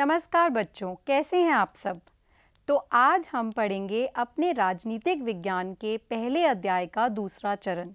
नमस्कार बच्चों कैसे हैं आप सब तो आज हम पढ़ेंगे अपने राजनीतिक विज्ञान के पहले अध्याय का दूसरा चरण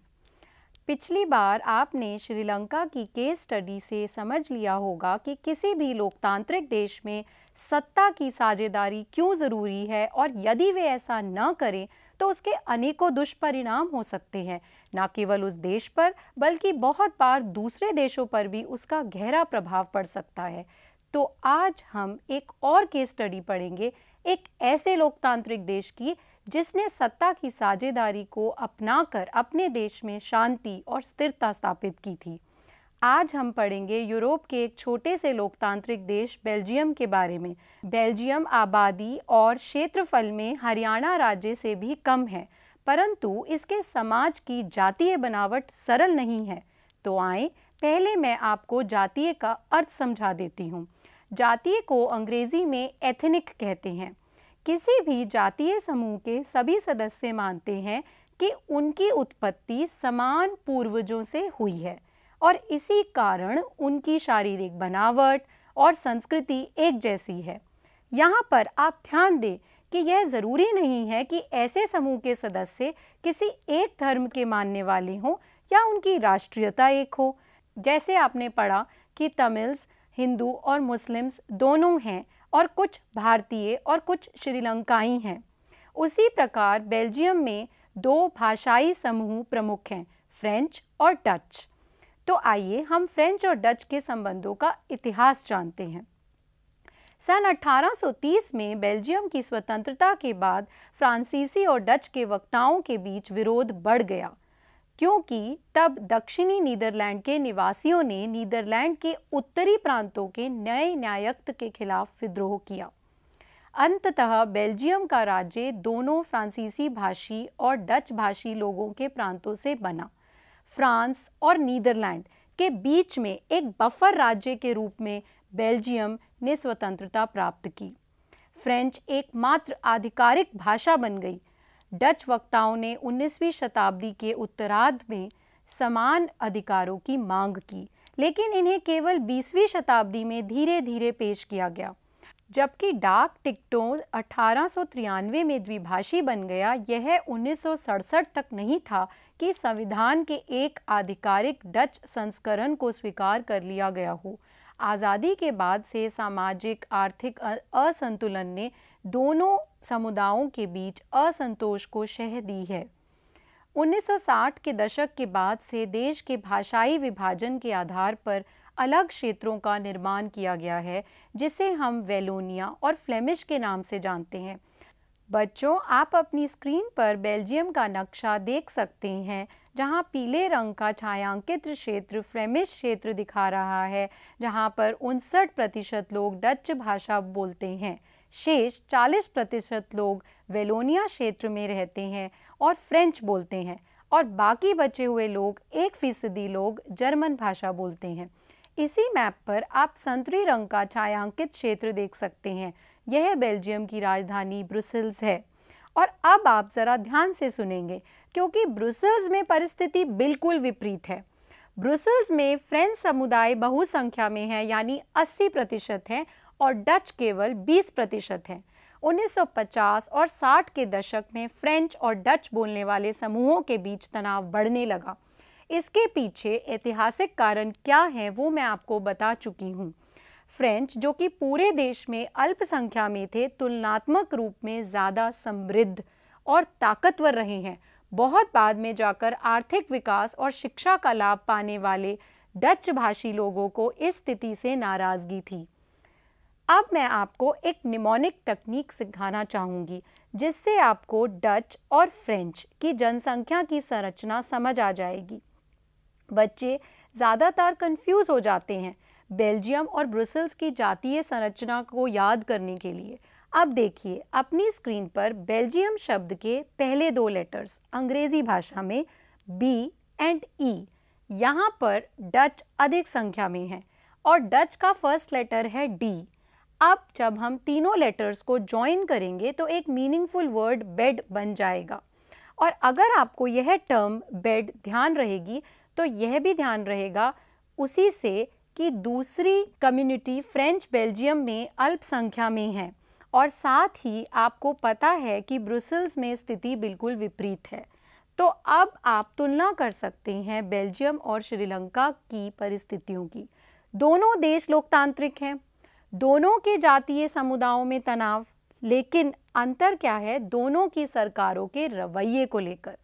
पिछली बार आपने श्रीलंका की केस स्टडी से समझ लिया होगा कि किसी भी लोकतांत्रिक देश में सत्ता की साझेदारी क्यों ज़रूरी है और यदि वे ऐसा न करें तो उसके अनेकों दुष्परिणाम हो सकते हैं न केवल उस देश पर बल्कि बहुत बार दूसरे देशों पर भी उसका गहरा प्रभाव पड़ सकता है तो आज हम एक और केस स्टडी पढ़ेंगे एक ऐसे लोकतांत्रिक देश की जिसने सत्ता की साझेदारी को अपनाकर अपने देश में शांति और स्थिरता स्थापित की थी आज हम पढ़ेंगे यूरोप के एक छोटे से लोकतांत्रिक देश बेल्जियम के बारे में बेल्जियम आबादी और क्षेत्रफल में हरियाणा राज्य से भी कम है परंतु इसके समाज की जातीय बनावट सरल नहीं है तो आए पहले मैं आपको जातीय का अर्थ समझा देती हूँ जातीय को अंग्रेजी में एथनिक कहते हैं किसी भी जातीय समूह के सभी सदस्य मानते हैं कि उनकी उत्पत्ति समान पूर्वजों से हुई है और इसी कारण उनकी शारीरिक बनावट और संस्कृति एक जैसी है यहाँ पर आप ध्यान दें कि यह ज़रूरी नहीं है कि ऐसे समूह के सदस्य किसी एक धर्म के मानने वाले हों या उनकी राष्ट्रीयता एक हो जैसे आपने पढ़ा कि तमिल्स हिंदू और मुस्लिम्स दोनों हैं और कुछ भारतीय और कुछ श्रीलंकाई हैं उसी प्रकार बेल्जियम में दो भाषाई समूह प्रमुख हैं फ्रेंच और डच तो आइए हम फ्रेंच और डच के संबंधों का इतिहास जानते हैं सन 1830 में बेल्जियम की स्वतंत्रता के बाद फ्रांसीसी और डच के वक्ताओं के बीच विरोध बढ़ गया क्योंकि तब दक्षिणी नीदरलैंड के निवासियों ने नीदरलैंड के उत्तरी प्रांतों के नए न्यायक्त के खिलाफ विद्रोह किया अंततः बेल्जियम का राज्य दोनों फ्रांसीसी भाषी और डच भाषी लोगों के प्रांतों से बना फ्रांस और नीदरलैंड के बीच में एक बफर राज्य के रूप में बेल्जियम ने स्वतंत्रता प्राप्त की फ्रेंच एकमात्र आधिकारिक भाषा बन गई डच वक्ताओं ने 19वीं शताब्दी के उत्तरार्ध में समान अधिकारों की मांग की लेकिन इन्हें केवल 20वीं शताब्दी में धीरे धीरे पेश किया गया जबकि डाक टिकटों अठारह में द्विभाषी बन गया यह उन्नीस तक नहीं था कि संविधान के एक आधिकारिक डच संस्करण को स्वीकार कर लिया गया हो आज़ादी के बाद से सामाजिक आर्थिक असंतुलन ने दोनों समुदायों के बीच असंतोष को शह दी है 1960 के दशक के बाद से देश के भाषाई विभाजन के आधार पर अलग क्षेत्रों का निर्माण किया गया है जिसे हम वेलोनिया और फ्लेमिश के नाम से जानते हैं बच्चों आप अपनी स्क्रीन पर बेल्जियम का नक्शा देख सकते हैं जहां पीले रंग का छायांकित क्षेत्र फ्लेमिश क्षेत्र दिखा रहा है जहां पर उनसठ प्रतिशत लोग डच भाषा बोलते हैं शेष 40 प्रतिशत लोग वेलोनिया क्षेत्र में रहते हैं और फ्रेंच बोलते हैं और बाकी बचे हुए लोग एक फीसदी लोग जर्मन भाषा बोलते हैं इसी मैप पर आप संतरी रंग का छायांकित क्षेत्र देख सकते हैं यह बेल्जियम की राजधानी ब्रुसेल्स है और अब आप ज़रा ध्यान से सुनेंगे क्योंकि ब्रुसेल्स में परिस्थिति बिल्कुल विपरीत है ब्रुसेल्स में फ्रेंच समुदाय बहुसंख्या में है यानी 80 प्रतिशत है और डच केवल 20 प्रतिशत हैं 1950 और 60 के दशक में फ्रेंच और डच बोलने वाले समूहों के बीच तनाव बढ़ने लगा इसके पीछे ऐतिहासिक कारण क्या है वो मैं आपको बता चुकी हूँ फ्रेंच जो कि पूरे देश में अल्पसंख्या में थे तुलनात्मक रूप में ज़्यादा समृद्ध और ताकतवर रहे हैं बहुत बाद में जाकर आर्थिक विकास और शिक्षा का लाभ पाने वाले डच भाषी लोगों को इस स्थिति से नाराज़गी थी अब मैं आपको एक निमोनिक तकनीक सिखाना चाहूँगी जिससे आपको डच और फ्रेंच की जनसंख्या की संरचना समझ आ जाएगी बच्चे ज़्यादातर कंफ्यूज हो जाते हैं बेल्जियम और ब्रुसेल्स की जातीय संरचना को याद करने के लिए अब देखिए अपनी स्क्रीन पर बेल्जियम शब्द के पहले दो लेटर्स अंग्रेज़ी भाषा में बी एंड ई यहाँ पर डच अधिक संख्या में है और डच का फर्स्ट लेटर है डी अब जब हम तीनों लेटर्स को ज्वाइन करेंगे तो एक मीनिंगफुल वर्ड बेड बन जाएगा और अगर आपको यह टर्म बेड ध्यान रहेगी तो यह भी ध्यान रहेगा उसी से कि दूसरी कम्युनिटी फ्रेंच बेल्जियम में अल्पसंख्या में है और साथ ही आपको पता है कि ब्रुसल्स में स्थिति बिल्कुल विपरीत है तो अब आप तुलना कर सकते हैं बेल्जियम और श्रीलंका की परिस्थितियों की दोनों देश लोकतांत्रिक हैं दोनों के जातीय समुदायों में तनाव लेकिन अंतर क्या है दोनों की सरकारों के रवैये को लेकर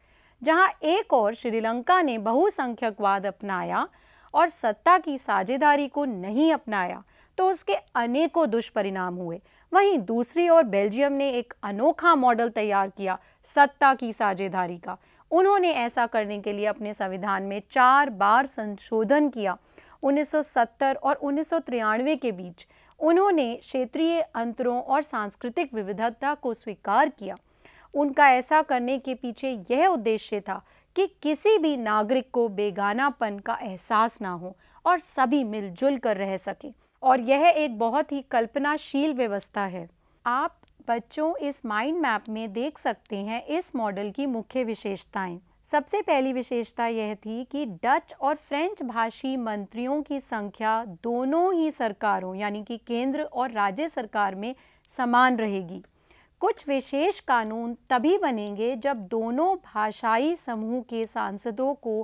जहां एक और श्रीलंका ने बहुसंख्यकवाद अपनाया और सत्ता की साझेदारी को नहीं अपनाया तो उसके अनेकों दुष्परिणाम हुए वहीं दूसरी ओर बेल्जियम ने एक अनोखा मॉडल तैयार किया सत्ता की साझेदारी का उन्होंने ऐसा करने के लिए अपने संविधान में चार बार संशोधन किया 1970 और उन्नीस के बीच उन्होंने क्षेत्रीय अंतरों और सांस्कृतिक विविधता को स्वीकार किया उनका ऐसा करने के पीछे यह उद्देश्य था कि किसी भी नागरिक को बेगानापन का एहसास ना हो और सभी मिलजुल कर रह सकें और यह एक बहुत ही कल्पनाशील व्यवस्था है आप बच्चों इस माइंड मैप में देख सकते हैं इस मॉडल की मुख्य विशेषताएं सबसे पहली विशेषता यह थी कि डच और फ्रेंच भाषी मंत्रियों की संख्या दोनों ही सरकारों यानी कि केंद्र और राज्य सरकार में समान रहेगी कुछ विशेष कानून तभी बनेंगे जब दोनों भाषाई समूह के सांसदों को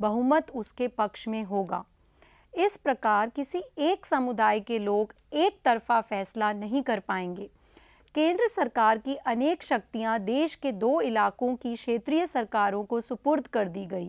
बहुमत उसके पक्ष में होगा इस प्रकार किसी एक समुदाय के लोग एक तरफा फैसला नहीं कर पाएंगे केंद्र सरकार की अनेक शक्तियां देश के दो इलाकों की क्षेत्रीय सरकारों को सुपुर्द कर दी गई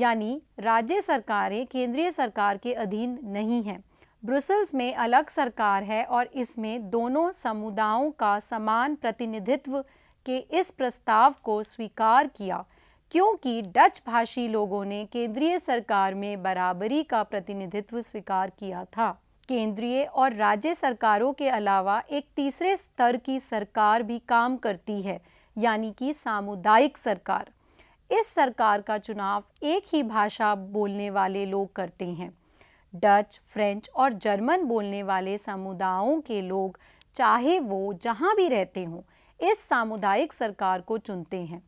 यानी राज्य सरकारें केंद्रीय सरकार के अधीन नहीं हैं ब्रुसेल्स में अलग सरकार है और इसमें दोनों समुदायों का समान प्रतिनिधित्व के इस प्रस्ताव को स्वीकार किया क्योंकि डच भाषी लोगों ने केंद्रीय सरकार में बराबरी का प्रतिनिधित्व स्वीकार किया था केंद्रीय और राज्य सरकारों के अलावा एक तीसरे स्तर की सरकार भी काम करती है यानी कि सामुदायिक सरकार इस सरकार का चुनाव एक ही भाषा बोलने वाले लोग करते हैं डच फ्रेंच और जर्मन बोलने वाले समुदायों के लोग चाहे वो जहाँ भी रहते हों इस सामुदायिक सरकार को चुनते हैं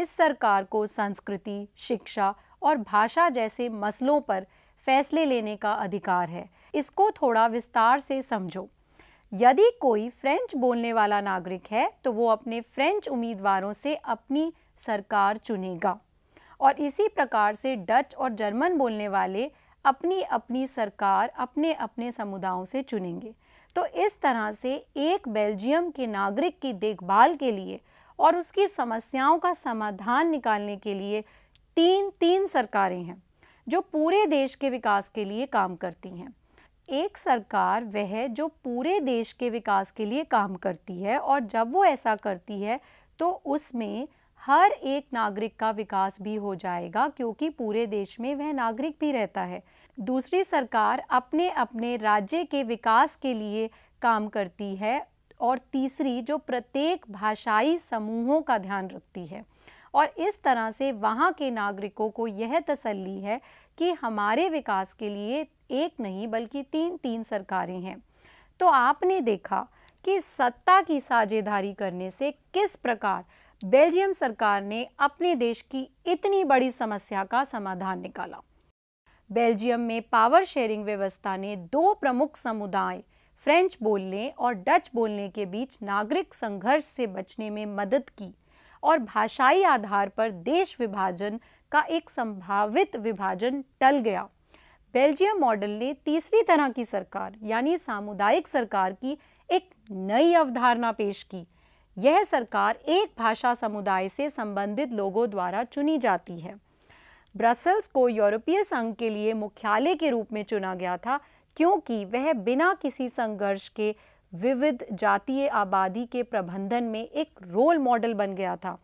इस सरकार को संस्कृति शिक्षा और भाषा जैसे मसलों पर फैसले लेने का अधिकार है इसको थोड़ा विस्तार से समझो यदि कोई फ्रेंच बोलने वाला नागरिक है तो वो अपने फ्रेंच उम्मीदवारों से अपनी सरकार चुनेगा और इसी प्रकार से डच और जर्मन बोलने वाले अपनी अपनी सरकार अपने अपने समुदायों से चुनेंगे तो इस तरह से एक बेल्जियम के नागरिक की देखभाल के लिए और उसकी समस्याओं का समाधान निकालने के लिए तीन तीन सरकारें हैं जो पूरे देश के विकास के लिए काम करती हैं एक सरकार वह जो पूरे देश के विकास के लिए काम करती है और जब वो ऐसा करती है तो उसमें हर एक नागरिक का विकास भी हो जाएगा क्योंकि पूरे देश में वह नागरिक भी रहता है दूसरी सरकार अपने अपने राज्य के विकास के लिए काम करती है और तीसरी जो प्रत्येक भाषाई समूहों का ध्यान रखती है और इस तरह से वहाँ के नागरिकों को यह तसल्ली है कि हमारे विकास के लिए एक नहीं बल्कि तीन तीन सरकारें हैं तो आपने देखा कि सत्ता की साझेदारी करने से किस प्रकार बेल्जियम सरकार ने अपने देश की इतनी बड़ी समस्या का समाधान निकाला बेल्जियम में पावर शेयरिंग व्यवस्था ने दो प्रमुख समुदाय फ्रेंच बोलने और डच बोलने के बीच नागरिक संघर्ष से बचने में मदद की और भाषाई आधार पर देश विभाजन का एक संभावित विभाजन टल गया बेल्जियम मॉडल ने तीसरी तरह की सरकार यानी सामुदायिक सरकार की एक नई अवधारणा पेश की यह सरकार एक भाषा समुदाय से संबंधित लोगों द्वारा चुनी जाती है ब्रसल्स को यूरोपीय संघ के लिए मुख्यालय के रूप में चुना गया था क्योंकि वह बिना किसी संघर्ष के विविध जातीय आबादी के प्रबंधन में एक रोल मॉडल बन गया था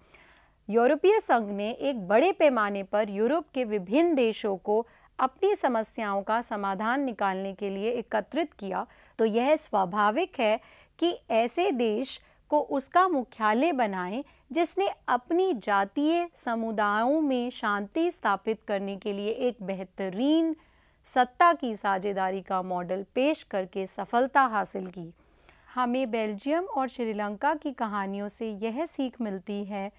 यूरोपीय संघ ने एक बड़े पैमाने पर यूरोप के विभिन्न देशों को अपनी समस्याओं का समाधान निकालने के लिए एकत्रित किया तो यह स्वाभाविक है कि ऐसे देश को उसका मुख्यालय बनाएं जिसने अपनी जातीय समुदायों में शांति स्थापित करने के लिए एक बेहतरीन सत्ता की साझेदारी का मॉडल पेश करके सफलता हासिल की हमें बेल्जियम और श्रीलंका की कहानियों से यह सीख मिलती है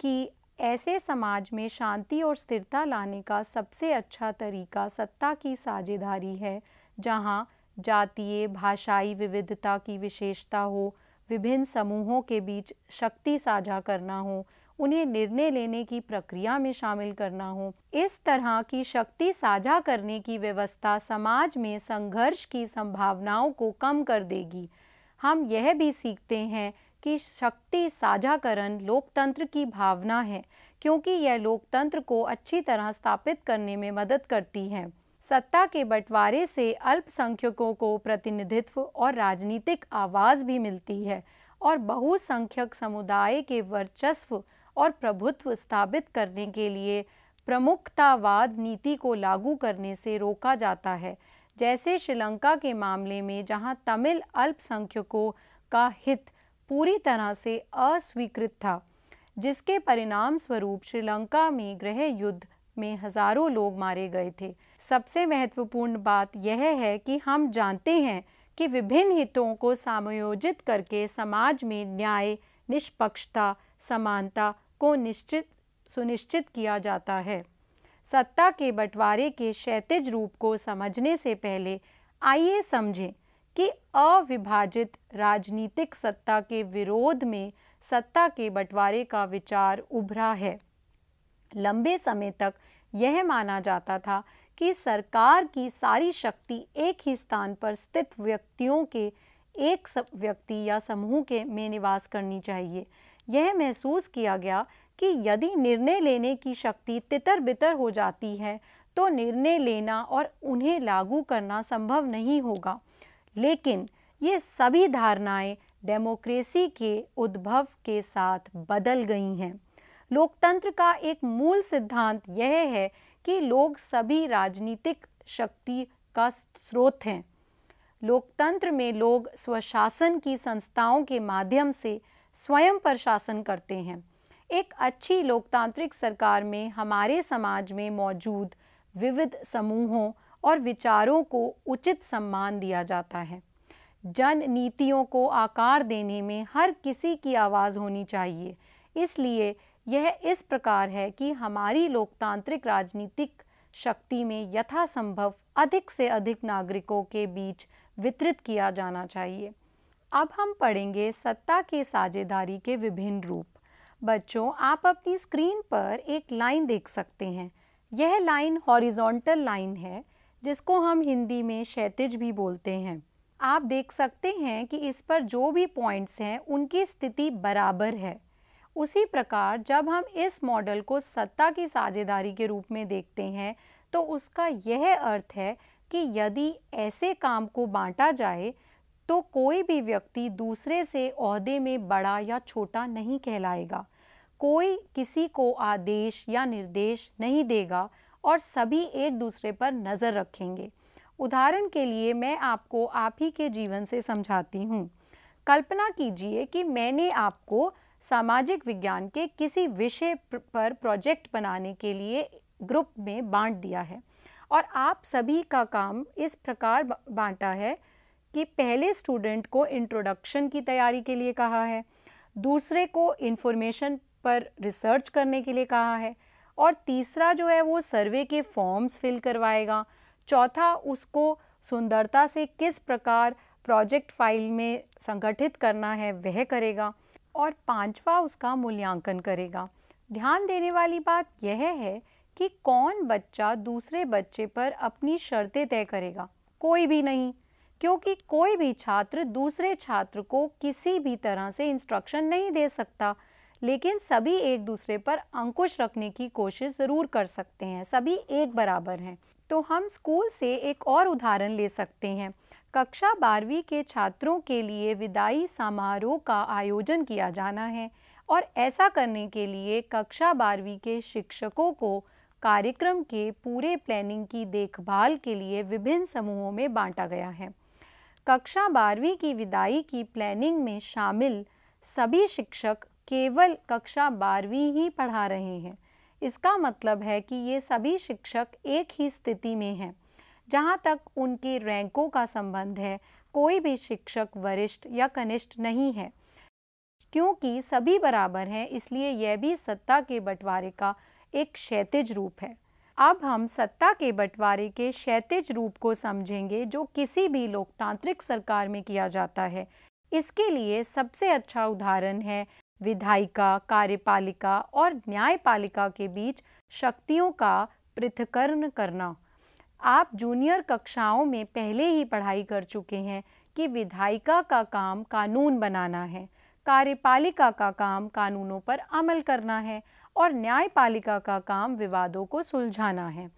कि ऐसे समाज में शांति और स्थिरता लाने का सबसे अच्छा तरीका सत्ता की साझेदारी है जहाँ जातीय भाषाई विविधता की विशेषता हो विभिन्न समूहों के बीच शक्ति साझा करना हो उन्हें निर्णय लेने की प्रक्रिया में शामिल करना हो इस तरह की शक्ति साझा करने की व्यवस्था समाज में संघर्ष की संभावनाओं को कम कर देगी हम यह भी सीखते हैं की शक्ति साझाकरण लोकतंत्र की भावना है क्योंकि यह लोकतंत्र को अच्छी तरह स्थापित करने में मदद करती है सत्ता के बंटवारे से अल्पसंख्यकों को प्रतिनिधित्व और राजनीतिक आवाज़ भी मिलती है और बहुसंख्यक समुदाय के वर्चस्व और प्रभुत्व स्थापित करने के लिए प्रमुखतावाद नीति को लागू करने से रोका जाता है जैसे श्रीलंका के मामले में जहां तमिल अल्पसंख्यकों का हित पूरी तरह से अस्वीकृत था जिसके परिणाम स्वरूप श्रीलंका में गृह युद्ध में हजारों लोग मारे गए थे सबसे महत्वपूर्ण बात यह है कि हम जानते हैं कि विभिन्न हितों को समायोजित करके समाज में न्याय निष्पक्षता समानता को निश्चित सुनिश्चित किया जाता है सत्ता के बंटवारे के क्षैतिज रूप को समझने से पहले आइए समझें कि अविभाजित राजनीतिक सत्ता के विरोध में सत्ता के बंटवारे का विचार उभरा है लंबे समय तक यह माना जाता था कि सरकार की सारी शक्ति एक ही स्थान पर स्थित व्यक्तियों के एक व्यक्ति या समूह के में निवास करनी चाहिए यह महसूस किया गया कि यदि निर्णय लेने की शक्ति तितर बितर हो जाती है तो निर्णय लेना और उन्हें लागू करना संभव नहीं होगा लेकिन ये सभी धारणाएं डेमोक्रेसी के उद्भव के साथ बदल गई हैं लोकतंत्र का एक मूल सिद्धांत यह है कि लोग सभी राजनीतिक शक्ति का स्रोत हैं लोकतंत्र में लोग स्वशासन की संस्थाओं के माध्यम से स्वयं पर शासन करते हैं एक अच्छी लोकतांत्रिक सरकार में हमारे समाज में मौजूद विविध समूहों और विचारों को उचित सम्मान दिया जाता है जन नीतियों को आकार देने में हर किसी की आवाज़ होनी चाहिए इसलिए यह इस प्रकार है कि हमारी लोकतांत्रिक राजनीतिक शक्ति में यथासंभव अधिक से अधिक नागरिकों के बीच वितरित किया जाना चाहिए अब हम पढ़ेंगे सत्ता के साझेदारी के विभिन्न रूप बच्चों आप अपनी स्क्रीन पर एक लाइन देख सकते हैं यह लाइन हॉरिजॉन्टल लाइन है जिसको हम हिंदी में क्षैतिज भी बोलते हैं आप देख सकते हैं कि इस पर जो भी पॉइंट्स हैं उनकी स्थिति बराबर है उसी प्रकार जब हम इस मॉडल को सत्ता की साझेदारी के रूप में देखते हैं तो उसका यह अर्थ है कि यदि ऐसे काम को बांटा जाए तो कोई भी व्यक्ति दूसरे से अहदे में बड़ा या छोटा नहीं कहलाएगा कोई किसी को आदेश या निर्देश नहीं देगा और सभी एक दूसरे पर नज़र रखेंगे उदाहरण के लिए मैं आपको आप ही के जीवन से समझाती हूँ कल्पना कीजिए कि मैंने आपको सामाजिक विज्ञान के किसी विषय पर प्रोजेक्ट बनाने के लिए ग्रुप में बांट दिया है और आप सभी का काम इस प्रकार बांटा है कि पहले स्टूडेंट को इंट्रोडक्शन की तैयारी के लिए कहा है दूसरे को इन्फॉर्मेशन पर रिसर्च करने के लिए कहा है और तीसरा जो है वो सर्वे के फॉर्म्स फिल करवाएगा चौथा उसको सुंदरता से किस प्रकार प्रोजेक्ट फाइल में संगठित करना है वह करेगा और पांचवा उसका मूल्यांकन करेगा ध्यान देने वाली बात यह है कि कौन बच्चा दूसरे बच्चे पर अपनी शर्तें तय करेगा कोई भी नहीं क्योंकि कोई भी छात्र दूसरे छात्र को किसी भी तरह से इंस्ट्रक्शन नहीं दे सकता लेकिन सभी एक दूसरे पर अंकुश रखने की कोशिश ज़रूर कर सकते हैं सभी एक बराबर हैं तो हम स्कूल से एक और उदाहरण ले सकते हैं कक्षा बारहवीं के छात्रों के लिए विदाई समारोह का आयोजन किया जाना है और ऐसा करने के लिए कक्षा बारहवीं के शिक्षकों को कार्यक्रम के पूरे प्लानिंग की देखभाल के लिए विभिन्न समूहों में बांटा गया है कक्षा बारहवीं की विदाई की प्लानिंग में शामिल सभी शिक्षक केवल कक्षा बारहवीं ही पढ़ा रहे हैं इसका मतलब है कि ये सभी शिक्षक एक ही स्थिति में हैं जहाँ तक उनके रैंकों का संबंध है कोई भी शिक्षक वरिष्ठ या कनिष्ठ नहीं है क्योंकि सभी बराबर हैं इसलिए यह भी सत्ता के बंटवारे का एक क्षैतिज रूप है अब हम सत्ता के बंटवारे के क्षैतिज रूप को समझेंगे जो किसी भी लोकतांत्रिक सरकार में किया जाता है इसके लिए सबसे अच्छा उदाहरण है विधायिका कार्यपालिका और न्यायपालिका के बीच शक्तियों का पृथकरण करना आप जूनियर कक्षाओं में पहले ही पढ़ाई कर चुके हैं कि विधायिका का काम कानून बनाना है कार्यपालिका का काम कानूनों पर अमल करना है और न्यायपालिका का काम विवादों को सुलझाना है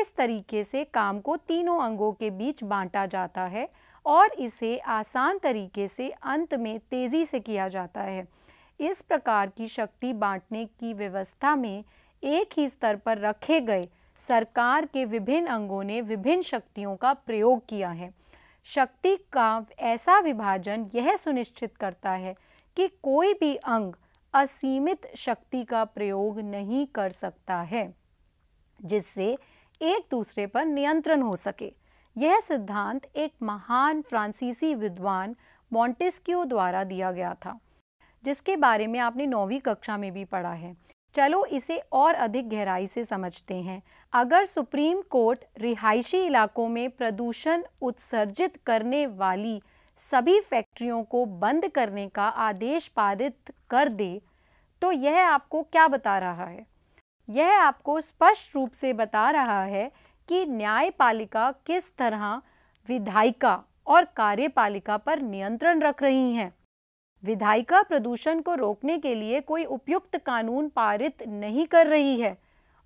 इस तरीके से काम को तीनों अंगों के बीच बांटा जाता है और इसे आसान तरीके से अंत में तेज़ी से किया जाता है इस प्रकार की शक्ति बांटने की व्यवस्था में एक ही स्तर पर रखे गए सरकार के विभिन्न अंगों ने विभिन्न शक्तियों का प्रयोग किया है शक्ति का ऐसा विभाजन यह सुनिश्चित करता है कि कोई भी अंग असीमित शक्ति का प्रयोग नहीं कर सकता है जिससे एक दूसरे पर नियंत्रण हो सके यह सिद्धांत एक महान फ्रांसीसी विद्वान मॉन्टेस्क्यू द्वारा दिया गया था जिसके बारे में आपने नौवीं कक्षा में भी पढ़ा है चलो इसे और अधिक गहराई से समझते हैं अगर सुप्रीम कोर्ट रिहायशी इलाकों में प्रदूषण उत्सर्जित करने वाली सभी फैक्ट्रियों को बंद करने का आदेश पारित कर दे तो यह आपको क्या बता रहा है यह आपको स्पष्ट रूप से बता रहा है कि न्यायपालिका किस तरह विधायिका और कार्यपालिका पर नियंत्रण रख रही हैं विधायिका प्रदूषण को रोकने के लिए कोई उपयुक्त कानून पारित नहीं कर रही है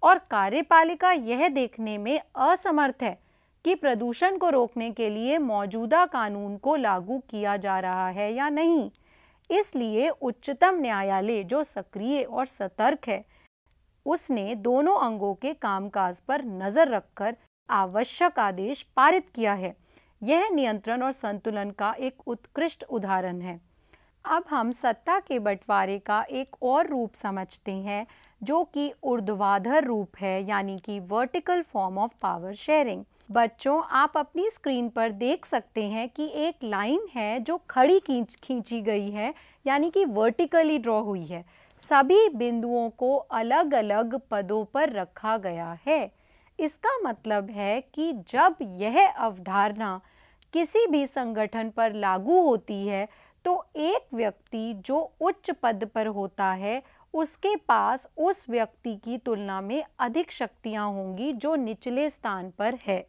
और कार्यपालिका यह देखने में असमर्थ है कि प्रदूषण को रोकने के लिए मौजूदा कानून को लागू किया जा रहा है या नहीं इसलिए उच्चतम न्यायालय जो सक्रिय और सतर्क है उसने दोनों अंगों के कामकाज पर नज़र रखकर आवश्यक आदेश पारित किया है यह नियंत्रण और संतुलन का एक उत्कृष्ट उदाहरण है अब हम सत्ता के बंटवारे का एक और रूप समझते हैं जो कि ऊर्ध्वाधर रूप है यानी कि vertical form of power sharing बच्चों आप अपनी स्क्रीन पर देख सकते हैं कि एक लाइन है जो खड़ी खींच खींची गई है यानी कि वर्टिकली ड्रॉ हुई है सभी बिंदुओं को अलग अलग पदों पर रखा गया है इसका मतलब है कि जब यह अवधारणा किसी भी संगठन पर लागू होती है तो एक व्यक्ति जो उच्च पद पर होता है उसके पास उस व्यक्ति की तुलना में अधिक शक्तियां होंगी जो निचले स्थान पर है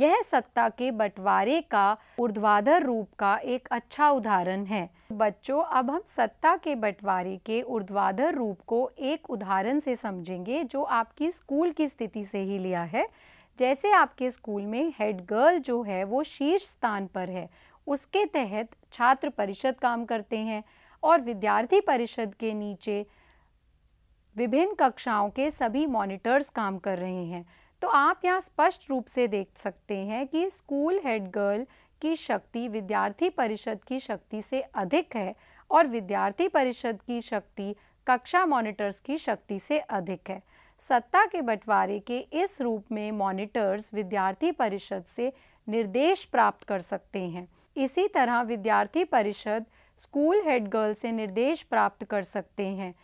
यह सत्ता के बंटवारे का ऊर्ध्वाधर रूप का एक अच्छा उदाहरण है बच्चों अब हम सत्ता के बंटवारे के ऊर्ध्वाधर रूप को एक उदाहरण से समझेंगे जो आपकी स्कूल की स्थिति से ही लिया है जैसे आपके स्कूल में हेड गर्ल जो है वो शीर्ष स्थान पर है उसके तहत छात्र परिषद काम करते हैं और विद्यार्थी परिषद के नीचे विभिन्न कक्षाओं के सभी मॉनिटर्स काम कर रहे हैं तो आप यहाँ स्पष्ट रूप से देख सकते हैं कि स्कूल हेड गर्ल की शक्ति विद्यार्थी परिषद की शक्ति से अधिक है और विद्यार्थी परिषद की शक्ति कक्षा मॉनिटर्स की शक्ति से अधिक है सत्ता के बंटवारे के इस रूप में मॉनिटर्स विद्यार्थी परिषद से निर्देश प्राप्त कर सकते हैं इसी तरह विद्यार्थी परिषद स्कूल हेड गर्ल से निर्देश प्राप्त कर सकते हैं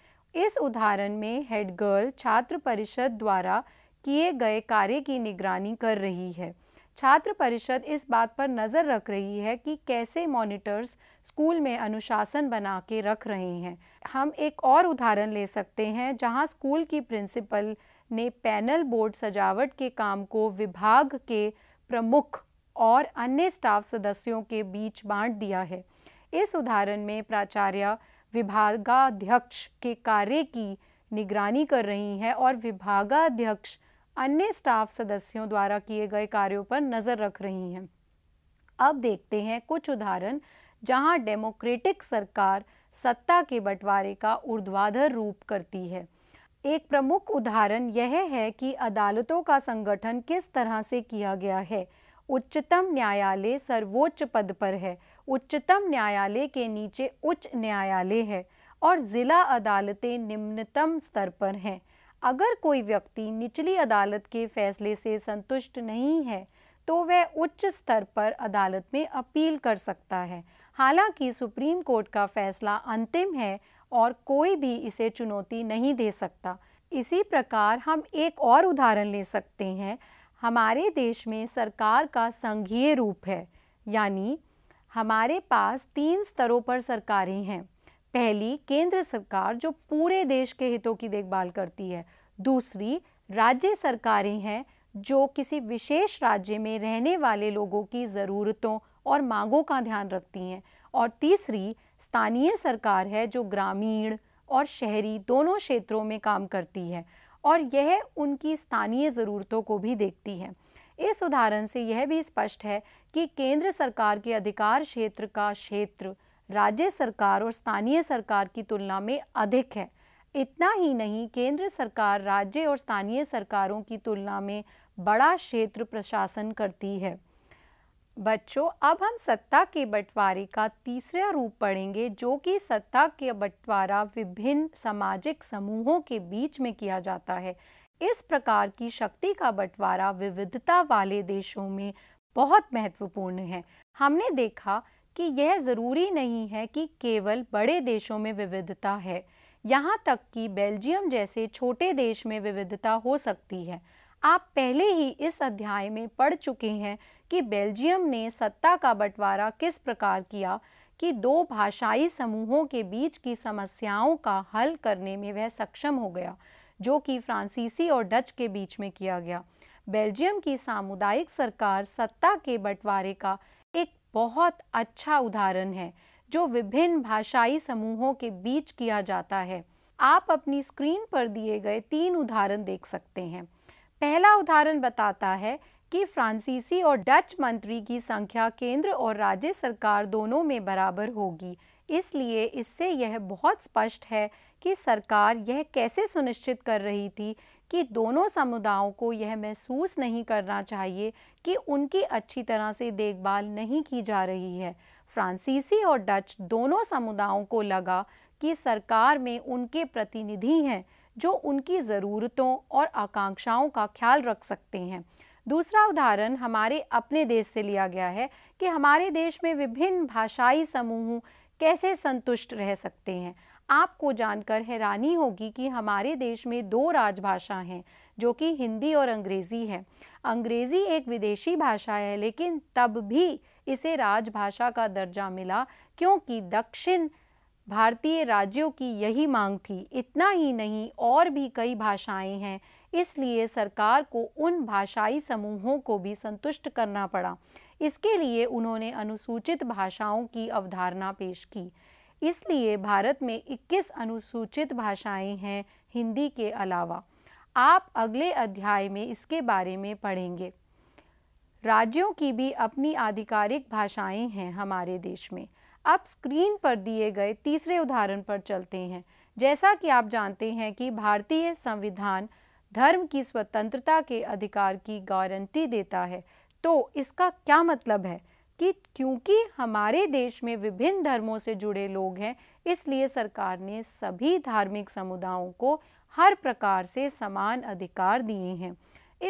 इस उदाहरण में हेड गर्ल छात्र परिषद द्वारा किए गए कार्य की निगरानी कर रही है छात्र परिषद इस बात पर नज़र रख रही है कि कैसे मॉनिटर्स स्कूल में अनुशासन बना के रख रहे हैं हम एक और उदाहरण ले सकते हैं जहां स्कूल की प्रिंसिपल ने पैनल बोर्ड सजावट के काम को विभाग के प्रमुख और अन्य स्टाफ सदस्यों के बीच बांट दिया है इस उदाहरण में प्राचार्य विभागाध्यक्ष के कार्य की निगरानी कर रही हैं और विभागाध्यक्ष अन्य स्टाफ सदस्यों द्वारा किए गए कार्यों पर नज़र रख रही हैं अब देखते हैं कुछ उदाहरण जहां डेमोक्रेटिक सरकार सत्ता के बंटवारे का ऊर्ध्वाधर रूप करती है एक प्रमुख उदाहरण यह है कि अदालतों का संगठन किस तरह से किया गया है उच्चतम न्यायालय सर्वोच्च पद पर है उच्चतम न्यायालय के नीचे उच्च न्यायालय है और ज़िला अदालतें निम्नतम स्तर पर हैं अगर कोई व्यक्ति निचली अदालत के फैसले से संतुष्ट नहीं है तो वह उच्च स्तर पर अदालत में अपील कर सकता है हालांकि सुप्रीम कोर्ट का फैसला अंतिम है और कोई भी इसे चुनौती नहीं दे सकता इसी प्रकार हम एक और उदाहरण ले सकते हैं हमारे देश में सरकार का संघीय रूप है यानी हमारे पास तीन स्तरों पर सरकारें हैं पहली केंद्र सरकार जो पूरे देश के हितों की देखभाल करती है दूसरी राज्य सरकारें हैं जो किसी विशेष राज्य में रहने वाले लोगों की ज़रूरतों और मांगों का ध्यान रखती हैं और तीसरी स्थानीय सरकार है जो ग्रामीण और शहरी दोनों क्षेत्रों में काम करती है और यह उनकी स्थानीय ज़रूरतों को भी देखती है इस उदाहरण से यह भी स्पष्ट है कि केंद्र सरकार के अधिकार क्षेत्र का क्षेत्र राज्य सरकार और स्थानीय सरकार की तुलना में अधिक है इतना ही नहीं केंद्र सरकार राज्य और स्थानीय सरकारों की तुलना में बड़ा क्षेत्र प्रशासन करती है बच्चों अब हम सत्ता के बंटवारे का तीसरा रूप पढ़ेंगे जो कि सत्ता के बंटवारा विभिन्न सामाजिक समूहों के बीच में किया जाता है इस प्रकार की शक्ति का बंटवारा विविधता वाले देशों में बहुत महत्वपूर्ण है हमने देखा कि यह ज़रूरी नहीं है कि केवल बड़े देशों में विविधता है यहाँ तक कि बेल्जियम जैसे छोटे देश में विविधता हो सकती है आप पहले ही इस अध्याय में पढ़ चुके हैं कि बेल्जियम ने सत्ता का बंटवारा किस प्रकार किया कि दो भाषाई समूहों के बीच की समस्याओं का हल करने में वह सक्षम हो गया जो कि फ्रांसीसी और डच के बीच में किया गया बेल्जियम की सामुदायिक सरकार सत्ता के बंटवारे का एक बहुत अच्छा उदाहरण है जो विभिन्न भाषाई समूहों के बीच किया जाता है आप अपनी स्क्रीन पर दिए गए तीन उदाहरण देख सकते हैं पहला उदाहरण बताता है कि फ्रांसीसी और डच मंत्री की संख्या केंद्र और राज्य सरकार दोनों में बराबर होगी इसलिए इससे यह बहुत स्पष्ट है कि सरकार यह कैसे सुनिश्चित कर रही थी कि दोनों समुदायों को यह महसूस नहीं करना चाहिए कि उनकी अच्छी तरह से देखभाल नहीं की जा रही है फ्रांसीसी और डच दोनों समुदायों को लगा कि सरकार में उनके प्रतिनिधि हैं जो उनकी ज़रूरतों और आकांक्षाओं का ख्याल रख सकते हैं दूसरा उदाहरण हमारे अपने देश से लिया गया है कि हमारे देश में विभिन्न भाषाई समूह कैसे संतुष्ट रह सकते हैं आपको जानकर हैरानी होगी कि हमारे देश में दो राजभाषा हैं जो कि हिंदी और अंग्रेज़ी है अंग्रेज़ी एक विदेशी भाषा है लेकिन तब भी इसे राजभाषा का दर्जा मिला क्योंकि दक्षिण भारतीय राज्यों की यही मांग थी इतना ही नहीं और भी कई भाषाएं हैं इसलिए सरकार को उन भाषाई समूहों को भी संतुष्ट करना पड़ा इसके लिए उन्होंने अनुसूचित भाषाओं की अवधारणा पेश की इसलिए भारत में 21 अनुसूचित भाषाएं हैं हिंदी के अलावा आप अगले अध्याय में इसके बारे में पढ़ेंगे राज्यों की भी अपनी आधिकारिक भाषाएं हैं हमारे देश में अब स्क्रीन पर दिए गए तीसरे उदाहरण पर चलते हैं जैसा कि आप जानते हैं कि भारतीय संविधान धर्म की स्वतंत्रता के अधिकार की गारंटी देता है तो इसका क्या मतलब है कि क्योंकि हमारे देश में विभिन्न धर्मों से जुड़े लोग हैं इसलिए सरकार ने सभी धार्मिक समुदायों को हर प्रकार से समान अधिकार दिए हैं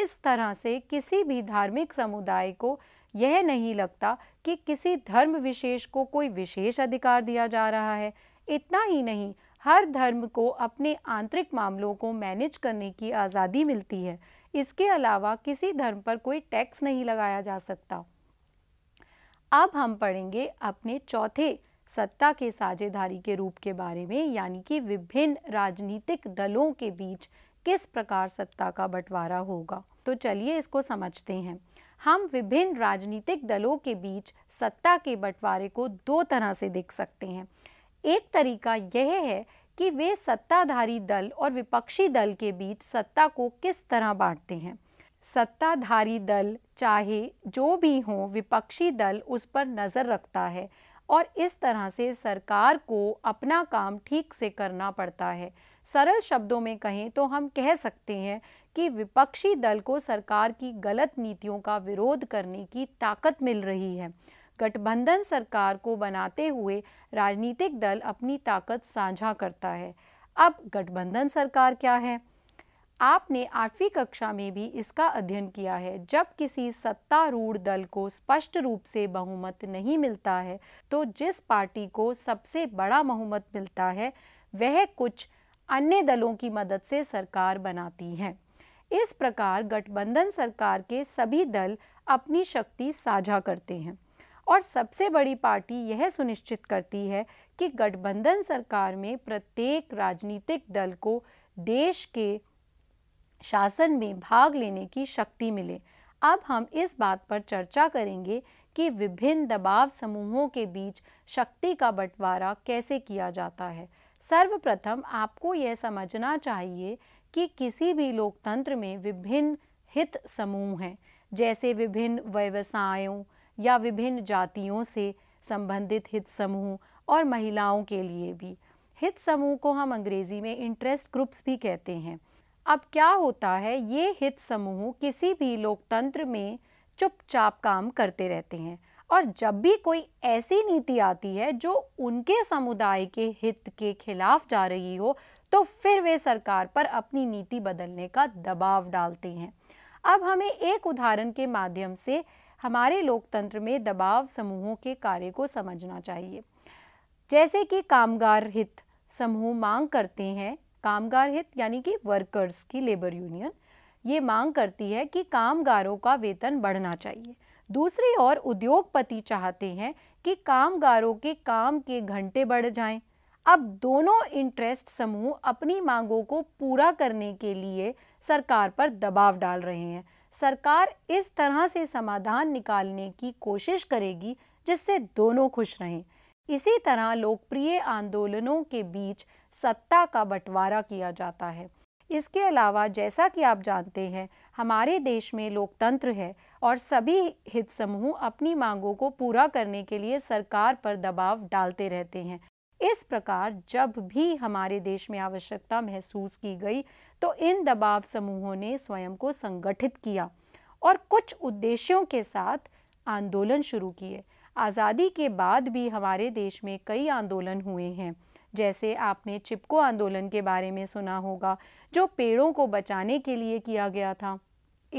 इस तरह से किसी भी धार्मिक समुदाय को यह नहीं लगता कि किसी धर्म विशेष को कोई विशेष अधिकार दिया जा रहा है इतना ही नहीं हर धर्म को अपने आंतरिक मामलों को मैनेज करने की आज़ादी मिलती है इसके अलावा किसी धर्म पर कोई टैक्स नहीं लगाया जा सकता अब हम पढ़ेंगे अपने चौथे सत्ता के साझेदारी के रूप के बारे में यानी कि विभिन्न राजनीतिक दलों के बीच किस प्रकार सत्ता का बंटवारा होगा तो चलिए इसको समझते हैं हम विभिन्न राजनीतिक दलों के बीच सत्ता के बंटवारे को दो तरह से देख सकते हैं एक तरीका यह है कि वे सत्ताधारी दल और विपक्षी दल के बीच सत्ता को किस तरह बांटते हैं सत्ताधारी दल चाहे जो भी हो विपक्षी दल उस पर नज़र रखता है और इस तरह से सरकार को अपना काम ठीक से करना पड़ता है सरल शब्दों में कहें तो हम कह सकते हैं कि विपक्षी दल को सरकार की गलत नीतियों का विरोध करने की ताकत मिल रही है गठबंधन सरकार को बनाते हुए राजनीतिक दल अपनी ताकत साझा करता है अब गठबंधन सरकार क्या है आपने आठवीं कक्षा में भी इसका अध्ययन किया है जब किसी सत्तारूढ़ दल को स्पष्ट रूप से बहुमत नहीं मिलता है तो जिस पार्टी को सबसे बड़ा बहुमत मिलता है वह कुछ अन्य दलों की मदद से सरकार बनाती है इस प्रकार गठबंधन सरकार के सभी दल अपनी शक्ति साझा करते हैं और सबसे बड़ी पार्टी यह सुनिश्चित करती है कि गठबंधन सरकार में प्रत्येक राजनीतिक दल को देश के शासन में भाग लेने की शक्ति मिले अब हम इस बात पर चर्चा करेंगे कि विभिन्न दबाव समूहों के बीच शक्ति का बंटवारा कैसे किया जाता है सर्वप्रथम आपको यह समझना चाहिए कि किसी भी लोकतंत्र में विभिन्न हित समूह हैं जैसे विभिन्न व्यवसायों या विभिन्न जातियों से संबंधित हित समूह और महिलाओं के लिए भी हित समूह को हम अंग्रेज़ी में इंटरेस्ट ग्रुप्स भी कहते हैं अब क्या होता है ये हित समूह किसी भी लोकतंत्र में चुपचाप काम करते रहते हैं और जब भी कोई ऐसी नीति आती है जो उनके समुदाय के हित के खिलाफ जा रही हो तो फिर वे सरकार पर अपनी नीति बदलने का दबाव डालते हैं अब हमें एक उदाहरण के माध्यम से हमारे लोकतंत्र में दबाव समूहों के कार्य को समझना चाहिए जैसे कि कामगार हित समूह मांग करते हैं कामगार हित यानी कि वर्कर्स की लेबर यूनियन ये मांग करती है कि कामगारों का वेतन बढ़ना चाहिए दूसरी ओर उद्योगपति चाहते हैं कि कामगारों के काम के घंटे बढ़ जाएं। अब दोनों इंटरेस्ट समूह अपनी मांगों को पूरा करने के लिए सरकार पर दबाव डाल रहे हैं सरकार इस तरह से समाधान निकालने की कोशिश करेगी जिससे दोनों खुश रहें इसी तरह लोकप्रिय आंदोलनों के बीच सत्ता का बंटवारा किया जाता है इसके अलावा जैसा कि आप जानते हैं हमारे देश में लोकतंत्र है और सभी हित समूह अपनी मांगों को पूरा करने के लिए सरकार पर दबाव डालते रहते हैं इस प्रकार जब भी हमारे देश में आवश्यकता महसूस की गई तो इन दबाव समूहों ने स्वयं को संगठित किया और कुछ उद्देश्यों के साथ आंदोलन शुरू किए आज़ादी के बाद भी हमारे देश में कई आंदोलन हुए हैं जैसे आपने चिपको आंदोलन के बारे में सुना होगा जो पेड़ों को बचाने के लिए किया गया था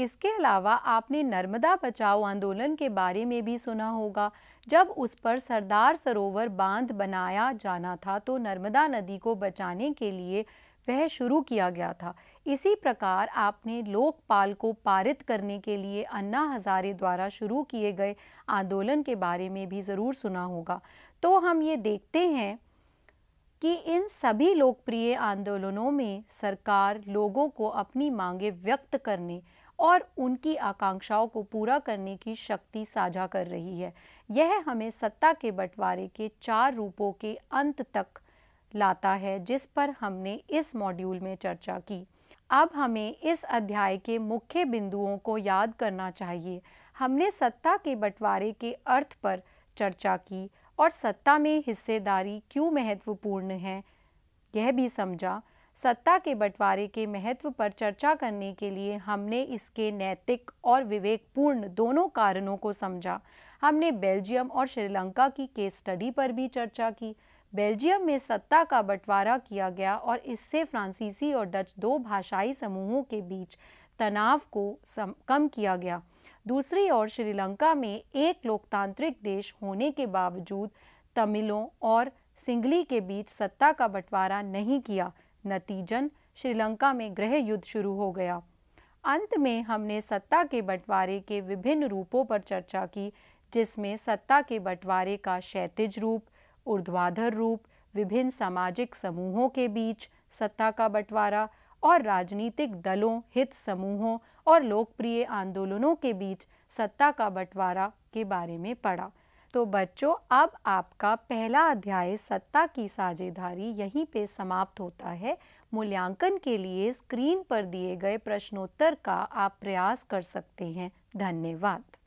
इसके अलावा आपने नर्मदा बचाओ आंदोलन के बारे में भी सुना होगा जब उस पर सरदार सरोवर बांध बनाया जाना था तो नर्मदा नदी को बचाने के लिए वह शुरू किया गया था इसी प्रकार आपने लोकपाल को पारित करने के लिए अन्ना हजारे द्वारा शुरू किए गए आंदोलन के बारे में भी ज़रूर सुना होगा तो हम ये देखते हैं कि इन सभी लोकप्रिय आंदोलनों में सरकार लोगों को अपनी मांगे व्यक्त करने और उनकी आकांक्षाओं को पूरा करने की शक्ति साझा कर रही है यह हमें सत्ता के बंटवारे के चार रूपों के अंत तक लाता है जिस पर हमने इस मॉड्यूल में चर्चा की अब हमें इस अध्याय के मुख्य बिंदुओं को याद करना चाहिए हमने सत्ता के बंटवारे के अर्थ पर चर्चा की और सत्ता में हिस्सेदारी क्यों महत्वपूर्ण है यह भी समझा सत्ता के बंटवारे के महत्व पर चर्चा करने के लिए हमने इसके नैतिक और विवेकपूर्ण दोनों कारणों को समझा हमने बेल्जियम और श्रीलंका की केस स्टडी पर भी चर्चा की बेल्जियम में सत्ता का बंटवारा किया गया और इससे फ्रांसीसी और डच दो भाषाई समूहों के बीच तनाव को कम किया गया दूसरी ओर श्रीलंका में एक लोकतांत्रिक देश होने के बावजूद तमिलों और सिंगली के बीच सत्ता का बंटवारा नहीं किया नतीजन श्रीलंका में गृह युद्ध शुरू हो गया अंत में हमने सत्ता के बंटवारे के विभिन्न रूपों पर चर्चा की जिसमें सत्ता के बंटवारे का क्षैतिज रूप ऊर्ध्वाधर रूप विभिन्न सामाजिक समूहों के बीच सत्ता का बंटवारा और राजनीतिक दलों हित समूहों और लोकप्रिय आंदोलनों के बीच सत्ता का बंटवारा के बारे में पढ़ा तो बच्चों अब आपका पहला अध्याय सत्ता की साझेदारी यहीं पे समाप्त होता है मूल्यांकन के लिए स्क्रीन पर दिए गए प्रश्नोत्तर का आप प्रयास कर सकते हैं धन्यवाद